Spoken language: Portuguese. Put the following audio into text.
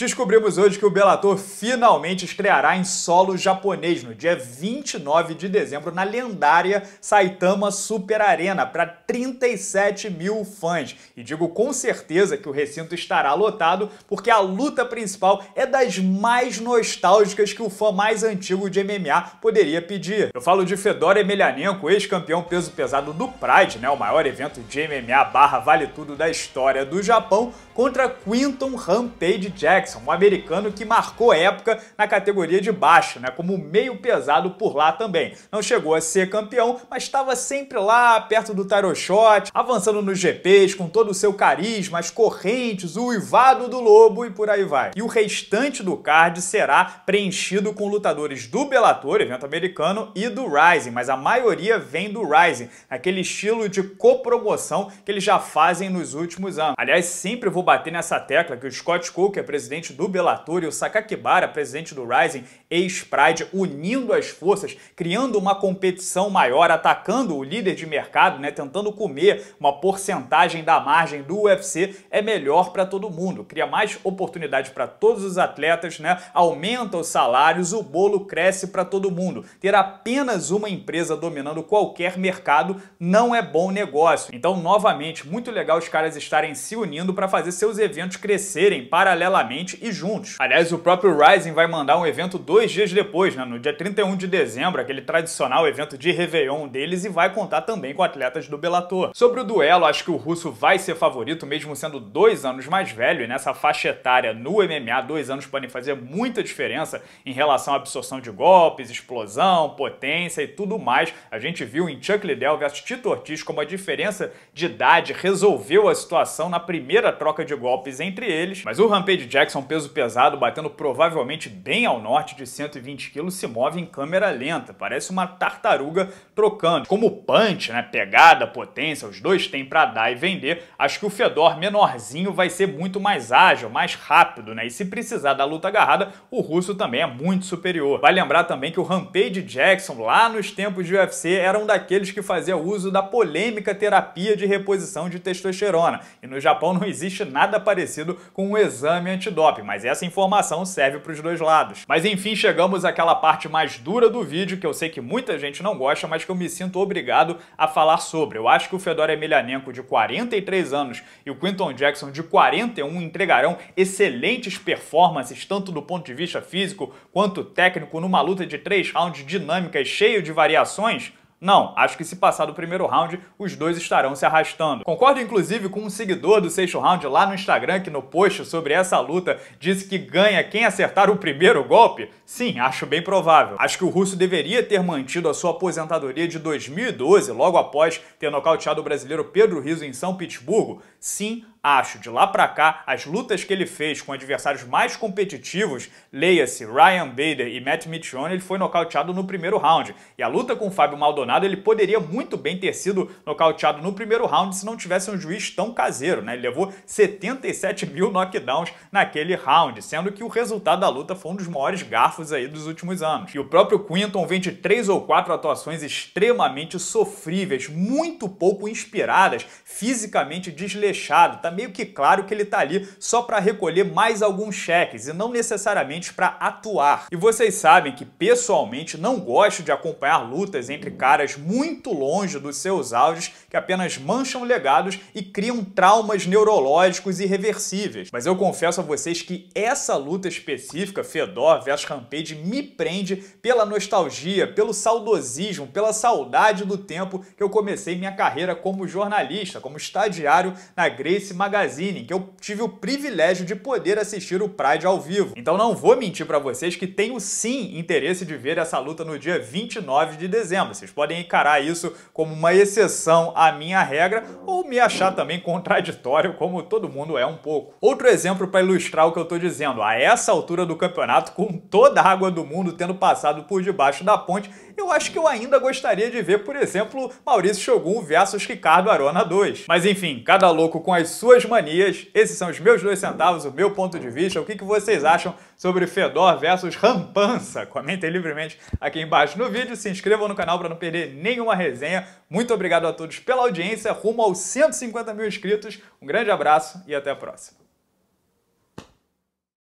Descobrimos hoje que o Bellator finalmente estreará em solo japonês no dia 29 de dezembro na lendária Saitama Super Arena para 37 mil fãs. E digo com certeza que o recinto estará lotado porque a luta principal é das mais nostálgicas que o fã mais antigo de MMA poderia pedir. Eu falo de Fedor Emelianenko, ex-campeão peso pesado do Pride, né, o maior evento de MMA barra vale tudo da história do Japão, contra Quinton Rampage Jackson Jackson, um americano que marcou época na categoria de baixo, né, como meio pesado por lá também. Não chegou a ser campeão, mas estava sempre lá perto do Tyroshot, avançando nos GPs com todo o seu carisma, as correntes, o uivado do lobo e por aí vai. E o restante do card será preenchido com lutadores do Bellator, evento americano, e do Rising, mas a maioria vem do Rising, aquele estilo de copromoção que eles já fazem nos últimos anos. Aliás, sempre vou bater nessa tecla que o Scott que é presidente presidente do Bellator, e o Sakakibara, presidente do Rising, ex-Pride, unindo as forças, criando uma competição maior, atacando o líder de mercado, né, tentando comer uma porcentagem da margem do UFC, é melhor para todo mundo. Cria mais oportunidade para todos os atletas, né, aumenta os salários, o bolo cresce para todo mundo. Ter apenas uma empresa dominando qualquer mercado não é bom negócio. Então, novamente, muito legal os caras estarem se unindo para fazer seus eventos crescerem paralelamente pessoalmente e juntos. Aliás, o próprio Rising vai mandar um evento dois dias depois, né, no dia 31 de dezembro, aquele tradicional evento de Réveillon deles, e vai contar também com atletas do Bellator. Sobre o duelo, acho que o russo vai ser favorito, mesmo sendo dois anos mais velho, e nessa faixa etária no MMA, dois anos podem fazer muita diferença em relação à absorção de golpes, explosão, potência e tudo mais. A gente viu em Chuck Liddell versus Tito Ortiz como a diferença de idade resolveu a situação na primeira troca de golpes entre eles, mas o Rampage Jackson um peso pesado, batendo provavelmente bem ao norte de 120 kg, se move em câmera lenta, parece uma tartaruga trocando. Como punch, né, pegada, potência, os dois têm para dar e vender, acho que o Fedor menorzinho vai ser muito mais ágil, mais rápido, né? E se precisar da luta agarrada, o russo também é muito superior. Vai lembrar também que o Rampage Jackson, lá nos tempos de UFC, era um daqueles que fazia uso da polêmica terapia de reposição de testosterona. E no Japão não existe nada parecido com um exame antidoping top, mas essa informação serve para os dois lados. Mas enfim, chegamos àquela parte mais dura do vídeo que eu sei que muita gente não gosta, mas que eu me sinto obrigado a falar sobre. Eu acho que o Fedor Emelianenko de 43 anos e o Quinton Jackson de 41 entregarão excelentes performances, tanto do ponto de vista físico quanto técnico, numa luta de três rounds dinâmica e cheio de variações não, acho que se passar do primeiro round, os dois estarão se arrastando. Concordo inclusive com um seguidor do sexto round lá no Instagram que no post sobre essa luta disse que ganha quem acertar o primeiro golpe? Sim, acho bem provável. Acho que o russo deveria ter mantido a sua aposentadoria de 2012, logo após ter nocauteado o brasileiro Pedro Riso em São Petersburgo. Sim, Acho de lá para cá as lutas que ele fez com adversários mais competitivos, leia-se Ryan Bader e Matt Mitrione, ele foi nocauteado no primeiro round. E a luta com o Fábio Maldonado, ele poderia muito bem ter sido nocauteado no primeiro round se não tivesse um juiz tão caseiro, né? Ele levou 77 mil knockdowns naquele round, sendo que o resultado da luta foi um dos maiores garfos aí dos últimos anos. E o próprio Quinton vem de três ou quatro atuações extremamente sofríveis, muito pouco inspiradas, fisicamente desleixado, tá meio que claro que ele está ali só para recolher mais alguns cheques e não necessariamente para atuar. E vocês sabem que pessoalmente não gosto de acompanhar lutas entre caras muito longe dos seus áudios que apenas mancham legados e criam traumas neurológicos irreversíveis. Mas eu confesso a vocês que essa luta específica, Fedor vs Rampage, me prende pela nostalgia, pelo saudosismo, pela saudade do tempo que eu comecei minha carreira como jornalista, como estagiário na Grace Magazine, que eu tive o privilégio de poder assistir o Pride ao vivo. Então não vou mentir para vocês que tenho sim interesse de ver essa luta no dia 29 de dezembro. Vocês podem encarar isso como uma exceção à minha regra ou me achar também contraditório, como todo mundo é um pouco. Outro exemplo para ilustrar o que eu tô dizendo. A essa altura do campeonato, com toda a água do mundo tendo passado por debaixo da ponte, eu acho que eu ainda gostaria de ver, por exemplo, Maurício Shogun versus Ricardo Arona 2. Mas enfim, cada louco com as suas suas manias. Esses são os meus dois centavos, o meu ponto de vista. O que, que vocês acham sobre Fedor versus Rampança? Comentem livremente aqui embaixo no vídeo. Se inscrevam no canal para não perder nenhuma resenha. Muito obrigado a todos pela audiência. Rumo aos 150 mil inscritos. Um grande abraço e até a próxima.